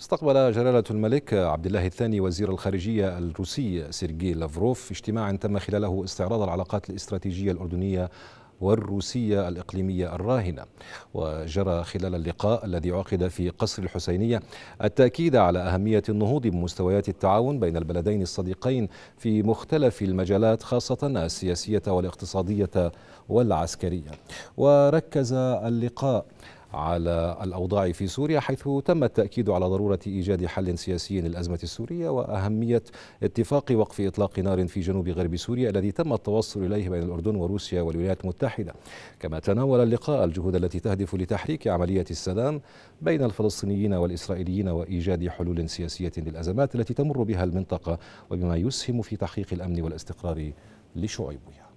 استقبل جلالة الملك عبد الله الثاني وزير الخارجية الروسي سيرجي لافروف في اجتماع تم خلاله استعراض العلاقات الاستراتيجية الأردنية والروسية الإقليمية الراهنة وجرى خلال اللقاء الذي عقد في قصر الحسينية التأكيد على أهمية النهوض بمستويات التعاون بين البلدين الصديقين في مختلف المجالات خاصة السياسية والاقتصادية والعسكرية وركز اللقاء على الأوضاع في سوريا حيث تم التأكيد على ضرورة إيجاد حل سياسي للأزمة السورية وأهمية اتفاق وقف إطلاق نار في جنوب غرب سوريا الذي تم التوصل إليه بين الأردن وروسيا والولايات المتحدة كما تناول اللقاء الجهود التي تهدف لتحريك عملية السلام بين الفلسطينيين والإسرائيليين وإيجاد حلول سياسية للأزمات التي تمر بها المنطقة وبما يسهم في تحقيق الأمن والاستقرار لشعوبها